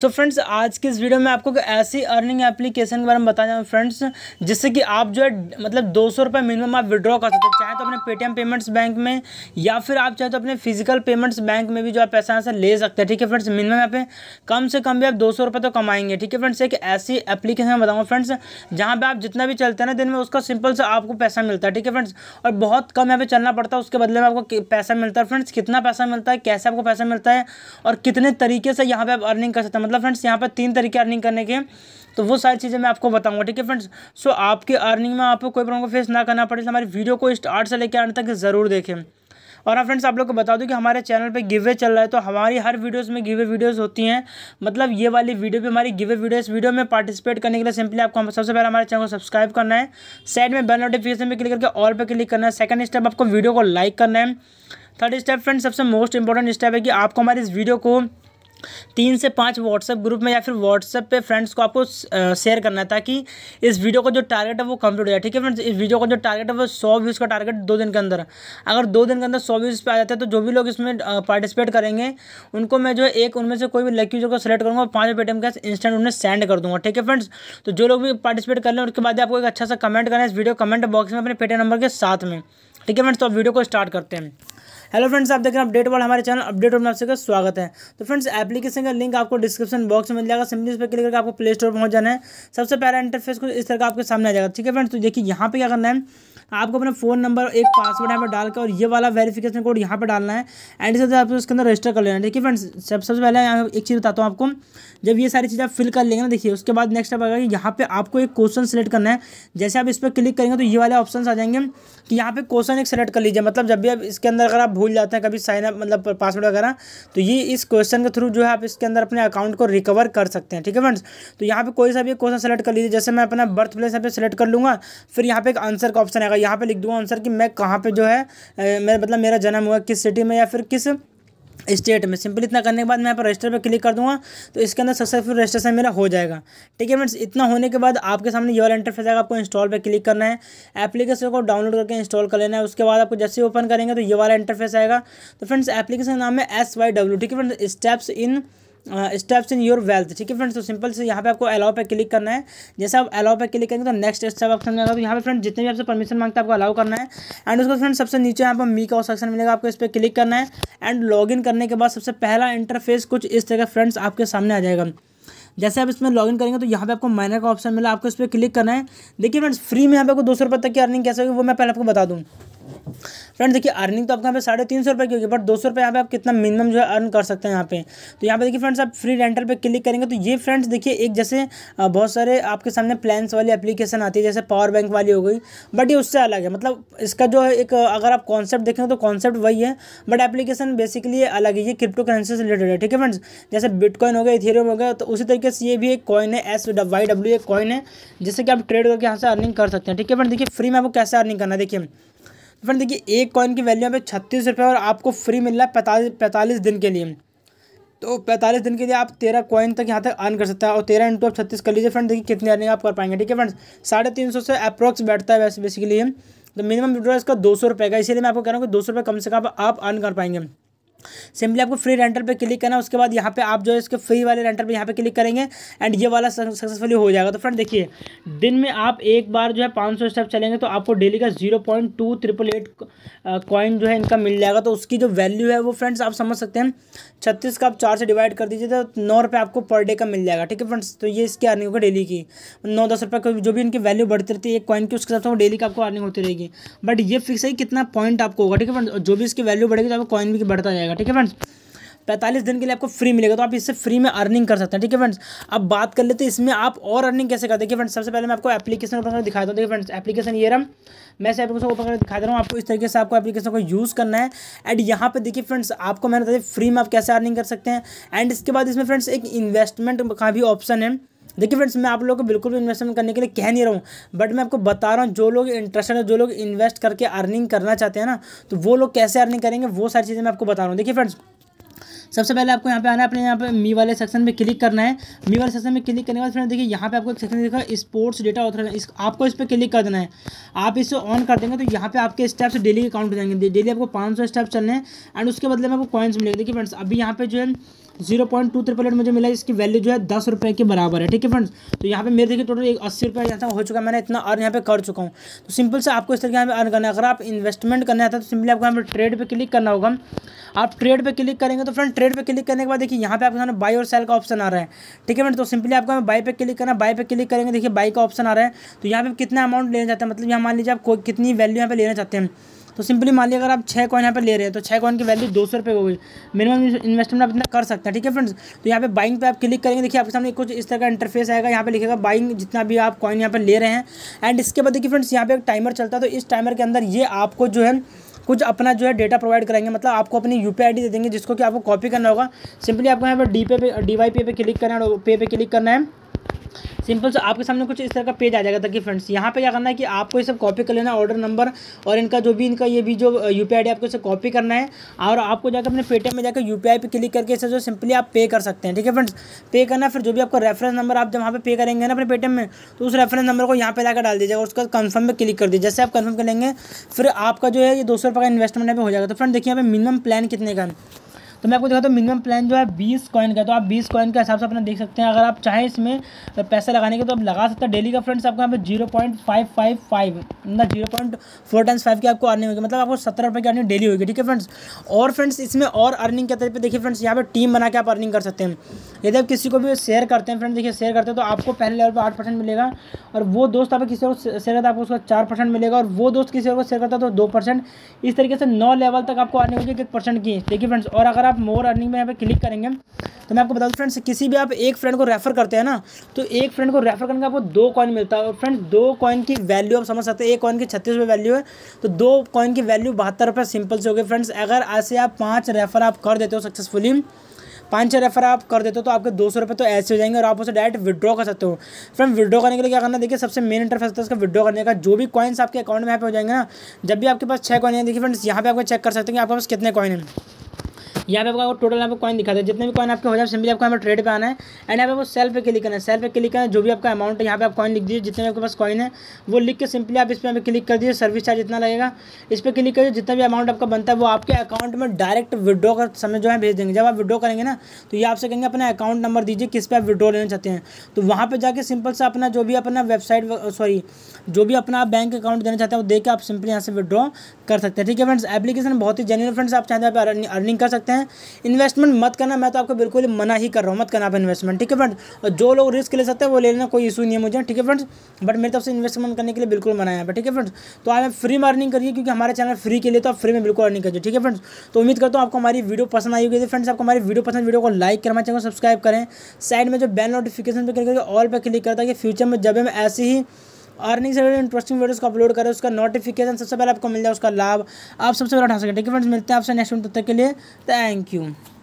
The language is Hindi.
तो फ्रेंड्स आज की इस वीडियो में आपको ऐसी अर्निंग एप्लीकेशन के बारे में बताया जाऊँ फ्रेंड्स जिससे कि आप जो है मतलब दो सौ रुपये मिनिमम आप विड्रॉ कर सकते हैं चाहे तो अपने पेटीएम पेमेंट्स बैंक में या फिर आप चाहे तो अपने फिजिकल पेमेंट्स बैंक में भी जो आप पैसा ऐसा ले सकते हैं ठीक है फ्रेंड्स मिनिमम यहाँ पे कम से कम भी आप दो सौ तो कमाएंगे ठीक है फ्रेंड्स एक ऐसी एप्लीकेशन में बताऊँगा फ्रेंड्स जहाँ पर आप जितना भी चलते हैं ना दिन में उसका सिंपल से आपको पैसा मिलता है ठीक है फ्रेंड्स और बहुत कम यहाँ पे चलना पड़ता है उसके बदले में आपको पैसा मिलता है फ्रेंड्स कितना पैसा मिलता है कैसे आपको पैसा मिलता है और कितने तरीके से यहाँ पर आप अर्निंग कर सकते हैं मतलब फ्रेंड्स यहाँ पर तीन तरीके अर्निंग करने के तो वो सारी चीज़ें मैं आपको बताऊंगा ठीक है फ्रेंड्स सो आपकी अर्निंग में आपको कोई प्रॉब्लम को फेस ना करना पड़े हमारी वीडियो को स्टार्ट से लेकर अंत तक ज़रूर देखें और हाँ फ्रेंड्स आप लोग को बता दूं कि हमारे चैनल पे गिवे चल रहा है तो हमारी हर वीडियोस में गिवे वीडियोस होती हैं मतलब ये वाली वीडियो भी हमारी गिवे वीडियो वीडियो में पार्टिसिपेट करने के लिए सिंपली आपको हम सबसे पहले हमारे चैनल को सब्सक्राइब करना है साइड में बेल नोटिफिकेशन पर क्लिक करके ऑल पर क्लिक करना है सेकंड स्टेप आपको वीडियो को लाइक करना है थर्ड स्टेप फ्रेंड सबसे मोस्ट इंपॉर्टेंट स्टेप है कि आपको हमारे इस वीडियो को तीन से पाँच व्हाट्सएप ग्रुप में या फिर व्हाट्सएप पे फ्रेंड्स को आपको शेयर करना है ताकि इस वीडियो का जो टारगेट है वो कंप्लीट हो जाए ठीक है फ्रेंड्स इस वीडियो का जो टारगेट है वो सौ व्यूज़ का टारगेट दो दिन के अंदर अगर दो दिन के अंदर सौ व्यूज़ पे आ जाता है तो जो भी लोग इसमें पार्टिसिपेट करेंगे उनको मैं जो है एक उनमें से कोई भी लकी यूजर को सेलेक्ट करूँगा पाँच पेटीएम कैश इंस्टेंट उन्हें सेंड कर दूँगा ठीक है फ्रेंड्स तो जो लोग भी पार्टिसिपेट कर लें उसके बाद आपको एक अच्छा सा कमेंट करना है इस वीडियो कमेंट बॉक्स में अपने पेटीएम नंबर के साथ में ठीक है फ्रेंड्स तो आप वीडियो को स्टार्ट करते हैं हेलो फ्रेंड्स आप देख रहे हैं अपडेट वाला हमारे चैनल अपडेट और में आप सबका स्वागत है तो फ्रेंड्स एप्लीकेशन का लिंक आपको डिस्क्रिप्शन बॉक्स में मिल जाएगा सिंपली इस पर क्लिक करके आपको प्ले स्टोर पहुंच जाना है सबसे पहला इंटरफेस को इस तरह का आपके सामने आ जाएगा ठीक है फ्रेंड्स तो देखिए यहाँ पर क्या करना है आपको अपना फ़ोन नंबर एक पासवर्ड यहाँ पर डालकर और ये वाला वेरिफिकेशन कोड यहाँ पर डालना है एंड इससे आपको इसके अंदर रजिस्टर कर लेना है देखिए फ्रेंड्स सब सबसे पहले यहाँ एक चीज़ बताता हूँ आपको जब ये सारी चीज़ आप फिल कर लेंगे ना देखिए उसके बाद नेक्स्ट आप आएगा यहाँ पर आपको एक क्वेश्चन सेलेक्ट करना है जैसे आप इस पर क्लिक करेंगे तो ये वाले ऑप्शन आ जाएंगे कि यहाँ पर क्वेश्चन एक सेलेक्ट कर लीजिए मतलब जब भी आप इसके अंदर अगर आप भूल जाते हैं कभी साइन अप मतलब पासवर्ड वगैरह तो ये इस क्वेश्चन के थ्रू जो है आप इसके अंदर अपने अकाउंट को रिकवर कर सकते हैं ठीक है फ्रेंड्स तो यहाँ पे कोई सा भी क्वेश्चन सेलेक्ट कर लीजिए जैसे मैं अपना बर्थ प्लेस यहाँ पे सेलेक्ट कर लूँगा फिर यहाँ पे एक आंसर का ऑप्शन आएगा यहाँ पे लिख दूँगा आंसर कि मैं कहाँ पे जो है मेरा मतलब मेरा जन्म हुआ किस सिटी में या फिर किस स्टेट में सिंपल इतना करने के बाद मैं यहाँ पर रजिस्टर पर क्लिक कर दूंगा तो इसके अंदर सक्सेसफुल रजिस्ट्रेशन मेरा हो जाएगा ठीक है फ्रेंड्स इतना होने के बाद आपके सामने ये वाला इंटरफेस आएगा आपको इंस्टॉल पर क्लिक करना है एप्लीकेशन को डाउनलोड करके इंस्टॉल कर लेना है उसके बाद आपको जैसे ओपन करेंगे तो ये वाला इंटरफेस आएगा तो फ्रेंड्स एप्लीकेशन का नाम है एस वाई डब्ल्यू ठीक है friends steps in steps in your wealth ठीक है फ्रेंड्स तो सिंपल से यहाँ पे आपको अलाउ पे क्लिक करना है जैसे आप अलाउ पे क्लिक करेंगे तो नेक्स्ट स्टेप ऑप्शन में तो यहाँ पे फ्रेंड जितने भी आपसे परमिशन मांगता है आपको अलाउ करना है एंड उसको फ्रेंड सबसे नीचे यहाँ पर मी का ऑप्शन मिलेगा आपको इस पर क्लिक करना है एंड लॉगिन करने के बाद सबसे पहला इंटरफेस कुछ इस तरह फ्रेंड्स आपके सामने आ जाएगा जैसे आप इसमें लॉगिन करेंगे तो यहाँ पे आपको माइनर का ऑप्शन मिला आपको इस पर क्लिक करना है देखिए फ्रेंड्स फ्री में यहाँ पे आपको दो सौ रुपये तक की अर्निंग कैसे होगी वो मैं पहले आपको बता दूँ फ्रेंड देखिए अर्निंग तो आपके यहाँ पे साढ़े तीन सौ रुपये की होगी बट दो सौ रुपये यहाँ पे आप कितना मिनिमम जो है अर्न कर सकते हैं यहाँ पे तो यहाँ पे देखिए फ्रेंड्स आप फ्री रेंटल पे क्लिक करेंगे तो ये फ्रेंड्स देखिए एक जैसे बहुत सारे आपके सामने प्लान्स वाली एप्लीकेशन आती है जैसे पावर बैंक वाली हो गई बट ये उससे अलग है मतलब इसका जो है एक अगर आप कॉन्सेप्ट देखें तो कॉन्सेप्ट वही है बट एप्लीकेशन बेसिकली अलग है ये क्रिप्टो करेंसी से रिलेटेड है ठीक है फ्रेंड्स जैसे बिटकॉइन हो गया इथेरियम हो गया तो उसी तरीके से ये भी एक कॉइन है एस वाई डब्ल्यू एक कॉइन है जिससे कि आप ट्रेड करके यहाँ से अर्निंग कर सकते हैं ठीक है फ्रेंड देखिए फ्री में आपको कैसे अर्निंग करना है देखिए फ्रेंड तो देखिए एक कॉइन की वैल्यू यहाँ पे छत्तीस रुपये और आपको फ्री मिल रहा है पैंतालीस पैंतालीस दिन के लिए तो पैंतालीस दिन के लिए आप तेरह कॉइन तक यहाँ तक अर्न कर सकते हैं और तेरह इंटू आप छत्तीस कर लीजिए फ्रेंड देखिए कितनी अर्निंग आप कर पाएंगे ठीक है फ्रेंड्स साढ़े तीन सौ से अप्रोक्स बैठता है वैसे बेसिकली तो मिनिमम विड्रॉ इसका दो सौ रुपये का इसलिए मैं आपको कह रहा हूँ कि दो सौ रुपये कम से कम आप अर्न कर पाएंगे सिंपली आपको फ्री रेंटर पे क्लिक करना उसके बाद यहाँ पे आप जो है इसके फ्री वाले रेंटर पे यहाँ पे क्लिक करेंगे एंड ये वाला सक्सेसफुली हो जाएगा तो फ्रेंड देखिए दिन में आप एक बार जो है पाँच सौ स्टेप चलेंगे तो आपको डेली का zero point two triple eight coin जो है इनका मिल जाएगा तो उसकी जो वैल्यू है वो फ्रेंड्स आप समझ सकते हैं छत्तीस का आप चार से डिवाइड कर दीजिए तो नौ रुपये आपको पर डे का मिल जाएगा ठीक है फ्रेंड्स तो ये इसकी अर्निंग होगी डेली की नौ दस रुपये जो भी इनकी वैल्यू बढ़ती रहती है एक कॉइन की उसके हिसाब से डेली का आपको अर्निंग होती रहेगी बट ये फिक्स है कितना पॉइंट आपको होगा ठीक है फ्रेंड जो भी इसकी वैल्यू बढ़ेगी तो आपको कॉइन भी बढ़ता जाएगा जाएगा ठीक है फ्रेंड्स पैंतालीस दिन के लिए आपको फ्री मिलेगा तो आप इससे फ्री में अर्निंग कर सकते हैं ठीक है फ्रेंड्स अब बात कर लेते हैं इसमें आप और अर्निंग कैसे करते हैं फ्रेंड्स सबसे पहले मैं आपको एप्लीकेशन ओपन करके दिखाता हूँ देखिए फ्रेंड्स एप्लीकेशन ये रहा मैं से एप्लीकेशन ओपन करके दिखा दे रहा हूँ आपको इस तरीके से आपको एप्लीकेशन को यूज़ करना है एंड यहाँ पर देखिए फ्रेंड्स आपको मैंने बताया फ्री में आप कैसे अर्निंग कर सकते हैं एंड इसके बाद इसमें फ्रेंड्स एक इन्वेस्टमेंट का भी ऑप्शन है देखिए फ्रेंड्स मैं आप लोगों को बिल्कुल भी इन्वेस्टमेंट करने के लिए कह नहीं रहा हूँ बट मैं आपको बता रहा हूँ जो लोग इंटरेस्टेड है जो लोग इन्वेस्ट करके अर्निंग करना चाहते हैं ना तो वो लोग कैसे अर्निंग करेंगे वो सारी चीज़ें मैं आपको बता रहा हूँ देखिए फ्रेंड्स सबसे पहले आपको यहाँ पे आना है अपने यहाँ पे मी वाले सेक्शन में क्लिक करना है मी वाले सेक्शन में क्लिक करने के बाद फ्रेंड देखिए यहाँ पे आपको एक सेक्शन देखा स्पोर्ट्स डेटा ऑथर इस आपको इस पर क्लिक कर देना है आप इसे ऑन कर देंगे तो यहाँ पे आपके स्टेप्स डेली के काउंट हो जाएंगे डेली आपको पाँच स्टेप्स चलने हैं एंड उसके बदले में आपको कॉइन्स मिलेंगे देखिए फ्रेंड्स अभी यहाँ पे जो है zero point two triple eight मुझे मिला इसकी वैल्यू जो है दस रुपये के बराबर है ठीक है फ्रेंड्स तो यहाँ पे मेरे देखिए टोटल एक अस्सी रुपये यहाँ हो चुका है मैंने इतना अर्न यहाँ पे कर चुका हूँ तो सिंपल से आपको इस तरीके यहाँ पे अर्न करना है अगर आप इन्वेस्टमेंट करना आता है तो सिंपली आपको यहाँ पर ट्रेड पर क्लिक करना होगा आप ट्रेड पर क्लिक करेंगे तो फ्रेंड ट्रेड पर क्लिक करने के बाद देखिए यहाँ पे आपके सामने बाई और सेल का ऑप्शन आ रहा है ठीक है फ्रेंड तो सिंपली आपको हमें बाई पे क्लिक करना बाई पे क्लिक करेंगे देखिए बाई का ऑप्शन आ रहा है तो यहाँ पर कितना अमाउंट लेना चाहते हैं मतलब यहाँ मान लीजिए आप कितनी वैल्यू यहाँ पर लेना चाहते हैं तो सिंपली मान लिया अगर आप छः कॉइन यहाँ पर ले रहे हैं तो छः कॉइन की वैल्यू दो सौ रुपये हो गई मिनिमम इन्वेस्टमेंट आप इतना कर सकते हैं ठीक है फ्रेंड्स तो यहाँ पे बाइंग पे आप क्लिक करेंगे देखिए आपके सामने कुछ इस तरह का इंटरफेस आएगा यहाँ पे लिखेगा बाइंग जितना भी आप कॉइन यहाँ पर ले रहे हैं एंड इसके बाद देखिए फ्रेंड्स यहाँ पे एक टाइमर चलता है तो इस टाइमर के अंदर ये आपको जो है कुछ अपना जो है डेटा प्रोवाइड कराएंगे मतलब आपको अपनी यू पी दे देंगे जिसको कि आपको कॉपी करना होगा सिंपली आपको यहाँ पर डी पे डी वाई पे पे क्लिक करना है पे पे क्लिक करना है सिंपल से आपके सामने कुछ इस तरह का पेज आ जाएगा ताकि फ्रेंड्स यहाँ पे क्या करना है कि आपको ये सब कॉपी कर लेना ऑर्डर नंबर और इनका जो भी इनका ये भी जो यू uh, पी आपको इसे कॉपी करना है और आपको जाकर अपने पेटीएम में जाकर यू पी पे क्लिक करके इसे जो सिंपली आप पे कर सकते हैं ठीक है फ्रेंड्स पे करना फिर जो भी आपका रेफरेंस नंबर आप जहाँ पर पे पे करेंगे ना अपने पेटीएम में तो उस रेफरेंस नंबर को यहाँ पर जाकर डाल दीजिएगा उसका कन्फर्म में क्लिक कर दीजिए जैसे आप कन्फर्म कर लेंगे फिर आपका जो है ये दो सौ रुपये का इन्वेस्टमेंट यहाँ पर हो जाएगा तो फ्रेंड देखिए यहाँ पे मिनिमम प्लान कितने का है तो मैं आपको दिखाता हूँ मिनिमम प्लान जो है बीस कॉइन का तो आप बीस कॉइन के हिसाब से अपना देख सकते हैं अगर आप चाहें इसमें पैसा लगाने के तो आप लगा सकते हैं डेली का फ्रेंड्स आपको यहाँ पर zero point five five five zero point four times five की आपको अर्निंग होगी मतलब आपको सत्रह रुपये की अर्निंग डेली होगी ठीक है फ्रेंड्स और फ्रेंड्स इसमें और अर्निंग के तरीके देखिए फ्रेंड्स यहाँ पर टीम बना के आप अर्निंग कर सकते हैं यदि आप किसी को भी शेयर करते हैं फ्रेंड देखिए शेयर करते हैं तो आपको पहले लेवल पर आठ परसेंट मिलेगा और वो दोस्त आप किसी और शेयर करता है आपको उसका चार परसेंट मिलेगा और वो दोस्त किसी और को शेयर करता है तो दो परसेंट इस तरीके से नौ लेवल तक आपको अर्निंग होगी एक परसेंट की देखिए फ्रेंड्स और अगर आप मोर अर्निंग में यहाँ पर क्लिक करेंगे तो मैं आपको बता दूँ फ्रेंड्स किसी भी आप एक फ्रेंड को रेफर करते हैं ना तो एक फ्रेंड को रेफर करने का आपको दो कॉइन मिलता है और फ्रेंड्स दो कॉइन की वैल्यू आप समझ सकते हैं एक कॉइन की छत्तीस रुपये वैल्यू है तो दो कॉइन की वैल्यू बहत्तर रुपये सिंपल से हो गए फ्रेंड्स अगर ऐसे आप पाँच रेफर आप कर देते हो सक्सेसफुली पाँच छः रेफर आप कर देते हो तो आपके दो सौ रुपये तो ऐसे हो जाएंगे और आप उसे डायरेक्ट विड्रॉ कर सकते हो फ्रेंड विड्रॉ करने के लिए क्या करना देखिए सबसे मेन इंटरफेस होता है उसका विड्रॉ करने का जो भी कॉइन्स आपके अकाउंट में यहाँ पे हो जाएंगे ना जब भी आपके पास छः कॉइन है देखिए फ्रेंड्स यहाँ पे आपको चेक कर सकते हैं कि आपके पास कितने कॉइन हैं यहाँ पे आपको टोटल आपको कॉइन दिखा है जितने भी कॉइन आपके हो जाए सिंपली आपको यहाँ पर ट्रेड पे आना है एंड यहाँ पे वो सेल पे क्लिक करना है सेल्फ पे क्लिक करना है जो भी आपका अमाउंट है यहाँ पे आप कॉइन लिख दीजिए जितने भी आपके पास कॉइन है वो लिख के सिंपली आप इस पर क्लिक कर दीजिए सर्विस चार्ज इतना लगेगा इस पर क्लिक करिए जितना भी अमाउंट आपका बनता है वो आपके अकाउंट में डायरेक्ट विड्रॉ कर समय जो है भेज देंगे जब आप विड्रॉ करेंगे ना तो ये आपसे कहेंगे अपना अकाउंट नंबर दीजिए किस पर आप विड्रॉ लेना चाहते हैं तो वहाँ पर जाकर सिंपल से अपना जो भी अपना वेबसाइट सॉरी जो भी अपना आप बैंक अकाउंट देना चाहते हैं वो देख के आप सिंपली यहाँ से विड्रॉ कर सकते हैं ठीक है फ्रेंड्स एप्लीकेशन बहुत ही जेन्यून फ्रेंड्स आप चाहते हैं अर्निंग कर सकते हैं हैं इन्वेस्टमेंट मत करना मैं तो आपको बिल्कुल मना ही कर रहा हूँ मत करना आप इन्वेस्टमेंट ठीक है फ्रेंड और जो लोग रिस्क ले सकते हैं वो ले लेना कोई इशू नहीं है मुझे ठीक है फ्रेंड्स बट मेरे तरफ से इन्वेस्टमेंट करने के लिए बिल्कुल मना है ठीक है फ्रेंड्स तो आप फ्री में अर्निंग करिए क्योंकि हमारे चैनल फ्री के लिए तो आप फ्री में बिल्कुल अर्निंग करिए ठीक है फ्रेंड्स तो उम्मीद करता हूँ आपको हमारी वीडियो पसंद आई होगी फ्रेंड्स आपको हमारी वीडियो पसंद वीडियो को लाइक करना चाहिए सब्सक्राइब करें साइड में जो बेल नोटिफिकेशन पर क्लिक करके ऑल पर क्लिक करता है कि फ्यूचर में जब हम ऐसे ही अर्निंग से इंटरेस्टिंग वीडियोस को अपलोड करें उसका नोटिफिकेशन सबसे पहले आपको मिल जाए उसका लाभ आप सबसे पहले उठा सकते ठीक है फ्रेंड्स मिलते हैं आपसे नेक्स्ट वीडियो तक के लिए थैंक यू